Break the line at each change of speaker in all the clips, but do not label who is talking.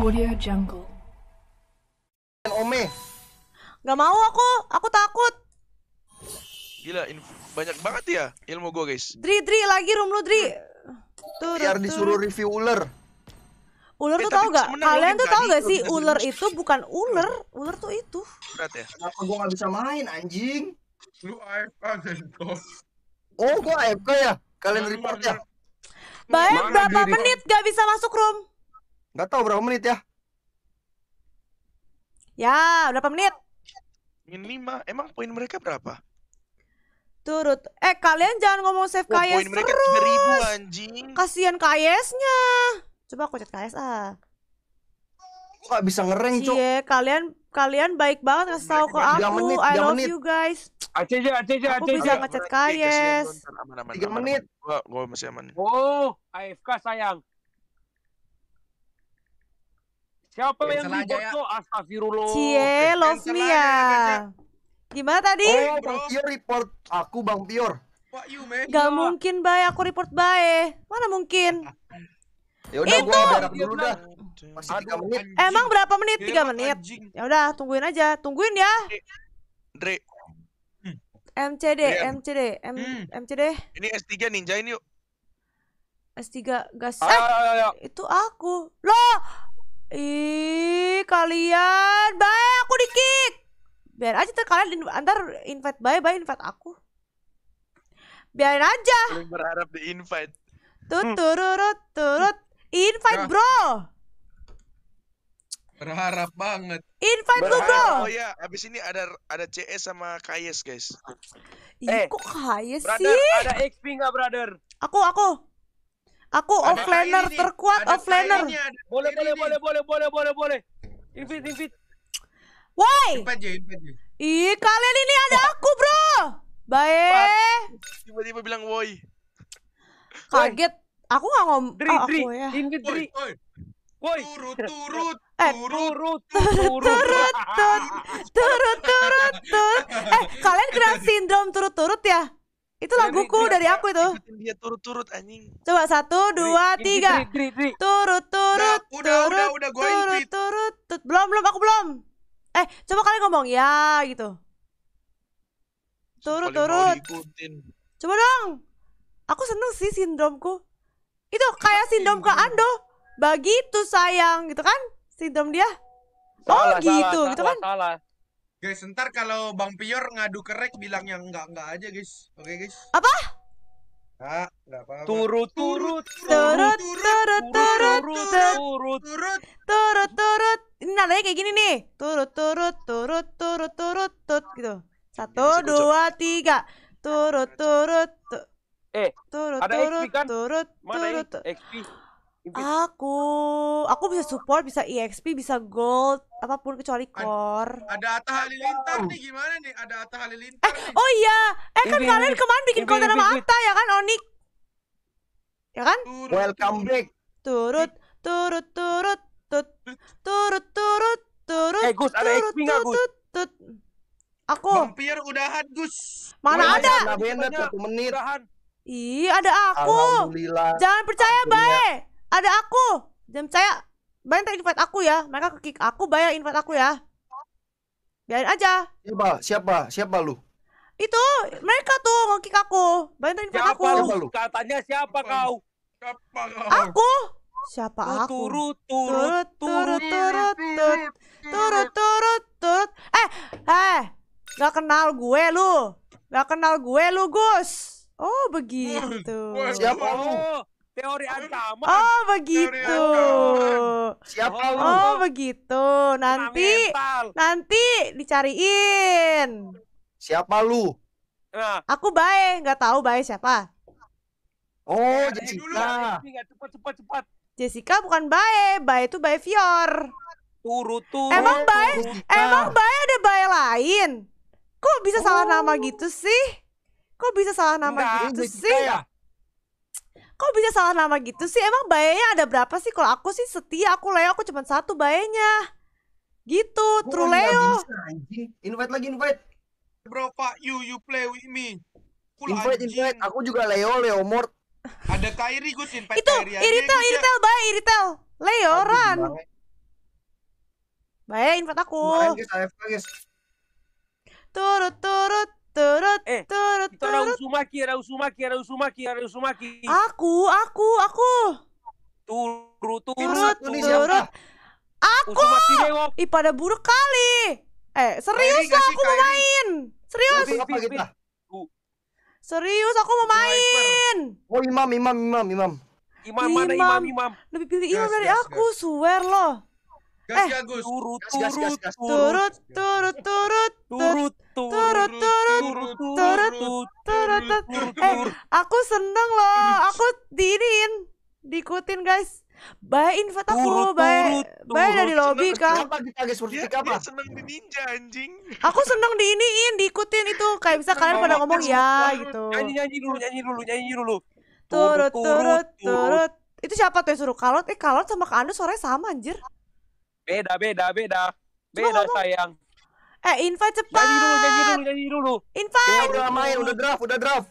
Audio Jungle. Ome. Gak mau aku, aku takut. Gila, banyak banget ya ilmu gue guys. Dri, Dri lagi room lu Dri. Tuh, Biar disuruh review ular. Ular eh, tuh tau gak? Kalian tuh tau gak gitu, sih ular itu bukan ular, ular tuh itu. Berat ya. Kenapa gue gak bisa main anjing? Lu AFK Zenko. Oh, gue AFK ya? Kalian report ya? Baik, berapa menit gak bisa masuk room? Nggak tahu berapa menit ya. Ya, berapa menit? Min 5. Emang poin mereka berapa? Turut. Eh, kalian jangan ngomong save oh, KS poin mereka 3000 anjing. Kasihan KS-nya. Coba aku chat KS ah. Kok bisa ngereng, Cuk? Iya, kalian kalian baik banget ngasih tahu ke aku. Menit, I love menit. you guys. Aceh aja, Aceh aja, Aku aja, bisa ngechat KS. 3 iya, menit. Gua gua masih aman. Oh, AFK sayang. Siapa yang ribut ya. tuh? Astagfirullah. Cie, love me ya. Gimana tadi? Oh, Bang Pior report aku Bang Pior. You, Gak iya. mungkin, Bay. Aku report, Bay. Mana mungkin? Ya udah gua dulu dah. Masih 3 menit. Emang berapa menit? 3 menit. Ya udah, tungguin aja. Tungguin ya. Dre. MCD, MCD, M MCD. Hmm. Ini S3 ninjain yuk. S3 gas. Ah, ya, ya, eh, itu aku. Loh, Ih, kalian. Bye, aku di kick. Biar aja tuh kalian antar invite bye bye invite aku. Biarin aja. Belum berharap di invite. Tut hmm. turut turut invite, nah. bro. Berharap banget. Invite gue, bro. Oh ya, abis ini ada ada CS sama Kayes, guys. Ih, eh, kok Kayes sih? Brother, ada XP nggak, brother? Aku, aku. Aku offlaner terkuat offlaner. boleh, boleh, boleh, boleh, boleh, boleh, boleh. Invite, invite. Woi. Ih, kalian ini ada aku, Bro. Baik. Tiba-tiba bilang woi. Kaget. Aku gak ngom. Dri, oh, dri. aku ya. Invite, dri. Woi. Turut, turut. Eh, turut, turut, turut, turut, turut, turut. Eh, kalian kena sindrom turut-turut ya? Itu laguku dari aku itu. Dia turut-turut anjing. Coba satu, dua, tiga. Turut, turut, turut, turut, turut, turut. Belum, belum, aku belum. Eh, coba kalian ngomong ya gitu. Turut, turut. Coba dong. Aku seneng sih sindromku. Itu kayak sindrom ke Ando. Begitu sayang gitu kan? Sindrom dia. Oh salah, gitu, salah, gitu kan? Salah, Guys, ntar kalau Bang Pior ngadu kerek bilang yang enggak-enggak aja, guys. Oke, okay, guys. Apa? Ah, enggak apa-apa. Turut turut turut turut turut turut turut turut turut. Ini nadanya kayak gini nih. Turut turut turut turut turut turut gitu. Satu, dua, tiga. Turut turut. Eh, turut turut kan? turut turut. turut XP? Aku, aku bisa support, bisa EXP, bisa gold, apapun kecuali core. Ada Atta Halilintar nih gimana nih? Ada Atta Halilintar. Eh, nih. oh iya. Eh kan Ibi, kalian kemarin bikin konten sama Atta ya kan Onik? Ya kan? Turut, Welcome back. Turut, turut, turut, tut, turut, turut, turut. Eh Gus, ada EXP enggak Gus? Tut, tut. Aku. Mampir udahan Gus. Mana Mulai ada? Lavender satu menit. Ih, ada aku. Alhamdulillah. Jangan percaya, Bae ada aku jam saya bayar tak invite aku ya mereka ke kick aku bayar invite aku ya biarin aja siapa siapa siapa lu itu mereka tuh kick aku bayar tak invite siapa aku siapa lu katanya siapa kau siapa kau aku siapa aku turut turut turut turut turut turut turut turut eh eh gak kenal gue lu gak kenal gue lu Gus oh begitu siapa lu oh teori ancaman. Oh begitu. Siapa oh. lu? Oh begitu. Nanti nanti dicariin. Siapa lu? Nah. Aku bae, nggak tahu bae siapa. Oh, eh, Jessica. Dulu, cepat cepat cepat. Jessica bukan bae, bae itu bae Fior. Turu turu. Emang baik, oh, emang bae ada bae lain. Kok bisa oh. salah nama gitu sih? Kok bisa salah nama Enggak, gitu Jessica sih? Ya? kok bisa salah nama gitu sih? Emang bayanya ada berapa sih? Kalau aku sih setia, aku Leo, aku cuma satu bayanya. Gitu, Bukan true Leo. Bisa, invite lagi, invite. Bro, Pak, you, you play with me. Kul invite, anjing. invite. Aku juga Leo, Leo Mort. Ada Kairi, gue invite Itu, Iritel, Iritel, bye, Iritel. Leo, Aduh, run. Bye, invite aku. Kemarin, guys, AFK, guys. Turut, turut, turut, eh. turut. Uzumaki, era Uzumaki, era Uzumaki, era Uzumaki. Aku, aku, aku. Turu, turu, turut, turut. turut. Aku. Ih, pada buruk kali. Eh, serius lah aku mau main. Serius. Serius aku mau main. Oh, imam, imam, imam, imam. Imam mana imam, imam. Lebih pilih imam dari aku, swear loh. Gas, eh, turut, turut, turut, turut, turut, turut, turut, Eh, aku seneng loh. Aku diin, diikutin guys. Baik info aku, baik, baik dari lobby kan. Apa ditagih seperti apa? seneng di ninja anjing. Aku seneng diin diikutin itu kayak bisa kalian pada ngomong kan? ya gitu. Nyanyi nyanyi dulu, nyanyi dulu, nyanyi dulu. Turut turut turut. Itu siapa tuh yang suruh kalot? Eh kalot sama kandu suaranya sama anjir. Beda beda beda. Beda sayang. Eh, invite cepat. Jadi dulu, jadi dulu, jadi dulu. Invite. Ya, udah main, udah draft, udah draft.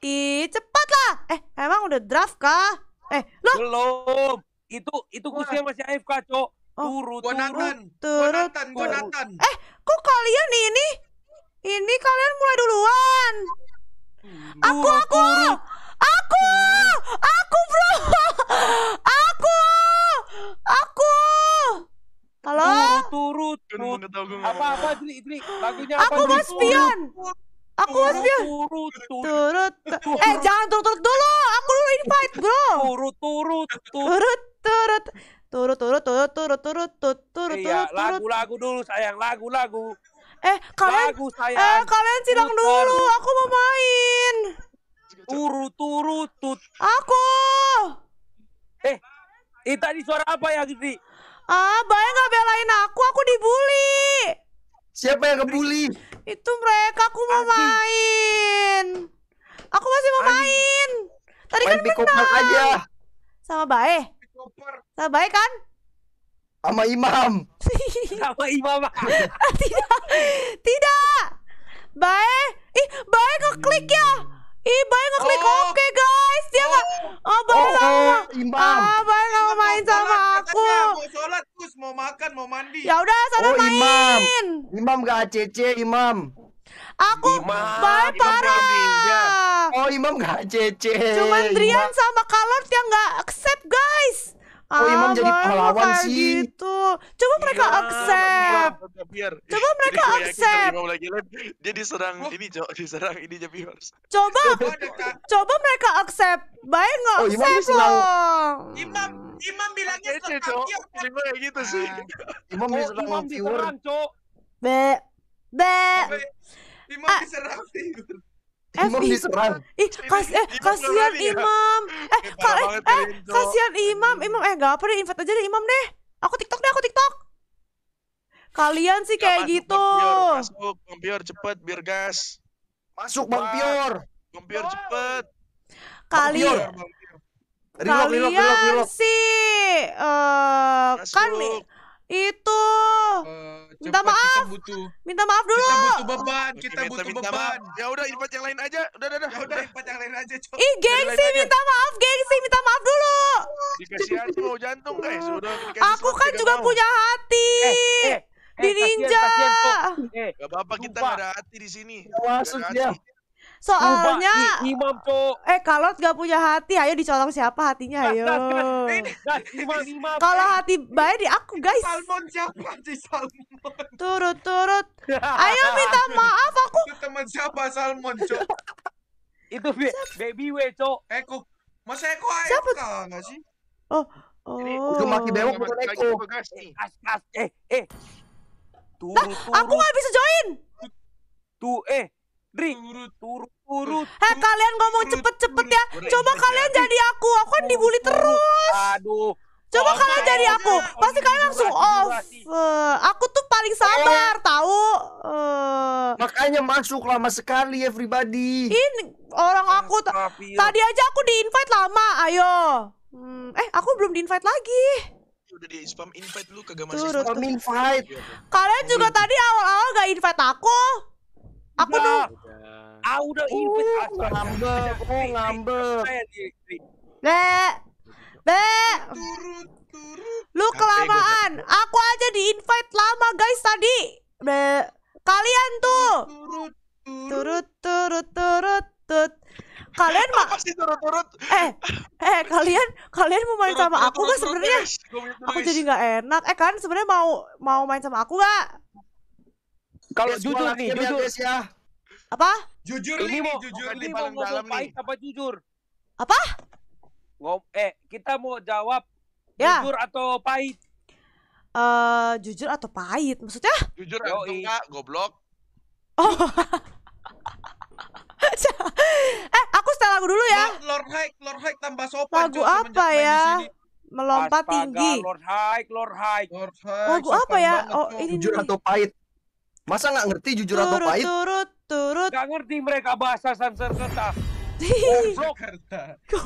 Ih, cepat lah. Eh, emang udah draft kah? Eh, lo belum. Itu itu kursinya masih AFK, Cok. Oh. Turu, turun Nathan. Turu, turu. Eh, kok kalian ini? Ini kalian mulai duluan. Aku, aku. Aku. Aku, Bro. banget tau gue Apa apa Dri, Dri, lagunya apa? Aku mas pion. Aku mas pion. Turut, turut. Eh jangan turut turut dulu. Aku dulu invite bro. Turut, turut, turut, turut. Turut, turut, turut, turut, turut, turut, turut, turut. Iya, lagu-lagu dulu sayang, lagu-lagu. Eh kalian, lagu, eh kalian silang dulu. Aku mau main. Turut, turut, turut Aku. Eh, itu eh, tadi suara apa ya Gidri? Ah, Baya nggak belain aku, aku dibully. Siapa yang ngebully? Itu mereka, aku mau Adi. main. Aku masih mau Adi. main. Tadi main kan menang. aja. Sama Bae. Sama Bae kan? Sama Imam. Sama Imam. tidak. Tidak. Bae. Ih, Bae ngeklik ya. Ih, Bay ngeklik oh. oke okay, guys. Dia enggak Oh, oh Bay enggak oh, oh, imbang. Ah, Bay enggak mau main sama sholat. aku. Mau sholat, Gus, mau makan, mau mandi. Ya udah, sana oh, main. Imam. Imam enggak ACC, Imam. Aku imam, Bay parah. oh, Imam enggak ACC. Cuman Drian sama Kalor yang enggak accept, guys. Oh, Imam ah, jadi pahlawan sih. Gitu. Coba mereka ya, accept. Biar, biar. Coba mereka jadi, accept. Imam lagi live, dia diserang oh. ini, diserang ini jadi Coba. Coba coba mereka accept. Baik nggak oh, Imam accept loh. Imam Imam bilangnya Ece, serang. ke iya, Imam kayak gitu sih. Nah. Imam oh, diserang Imam viewer. Diserang, Be. Be. Imam ah. diserang viewer. Imam eh, diserang. Ih, kas eh kasihan Imam. Eh, banget eh kasihan Imam Imam eh nggak apa deh invite aja deh Imam deh aku TikTok deh aku TikTok kalian sih kayak gitu masuk Bang Pior cepet biar gas masuk Bang Pior Bang Pior cepet kali bang Pior, bang kalian sih uh, kan itu minta maaf. Kita butuh. Minta maaf dulu. Kita butuh beban, kita minta, butuh minta beban. Ya udah ini yang lain aja. Udah, udah, udah. Ya udah Irfan yang lain aja, coy. Ih, gengsi minta maaf, gengsi minta maaf dulu. Dikasihan mau jantung, guys. Eh, udah Aku kan juga mau. punya hati. Eh, eh. Eh, di ninja. Kasihan, kasihan, eh, gak apa-apa kita gak ada hati di sini. Masuk dia. Soalnya Eh kalau nggak punya hati, ayo dicolong siapa hatinya nah, ayo. Nah, nah, kalau hati baik di aku guys. Salmon siapa sih Salmon? Turut turut. Ayo minta maaf aku. Teman siapa Salmon cok? Itu baby we cok. Eko. Masa Eko siapa? gak sih? Oh. Oh. Itu maki bewok bukan Eko. Eh, as, as, eh, eh. Tuh, Aku nggak bisa join. Tuh, eh, Dri. Turut, turut, turut. hey, eh, kalian ngomong cepet-cepet ya. Coba kalian jadi aku. Aku kan dibully terus. Aduh. Coba oh, kalian jadi aku. Pasti kalian langsung off. Eh, aku tuh paling sabar, eh. tahu. Uh, Makanya masuk lama sekali everybody. Ini orang aku iya. tadi aja aku di-invite lama. Ayo. Hmm, eh, aku belum di-invite lagi udah di spam invite lu kagak masih spam invite. Kalian juga tadi awal-awal gak invite aku. Apa dong? Ah udah uh, invite uh, ngambil, aku oh ngambek. Be, be. Turut, turut. Lu kelamaan. Aku aja di invite lama guys tadi. Be. Kalian tuh. Turut, turut, turut, turut, Kalian mah turut-turut. Eh, eh kalian kalian mau main sama aku gak sebenarnya? Aku jadi nggak enak. Eh kan sebenarnya mau mau main sama aku gak? Kalau jujur nih, jujur. Ya, guys, ya. Apa? Jujur ini mau, jujur ini mau ngomong pahit apa jujur? Apa? Ngom eh kita mau jawab ya. jujur atau pahit? uh, jujur atau pahit maksudnya? Jujur atau enggak goblok? Oh. eh aku setel lagu dulu ya. Lord High, Lord High tambah sopan. Lagu Jok, apa ya? Melompat Astaga, tinggi. Lord High, Lord High. Lord High. Lagu apa ya? Oh ini. Jujur atau pahit? Masa nggak ngerti jujur turut, atau pahit? Turut, turut. Nggak ngerti mereka bahasa Sansekerta. Goblok.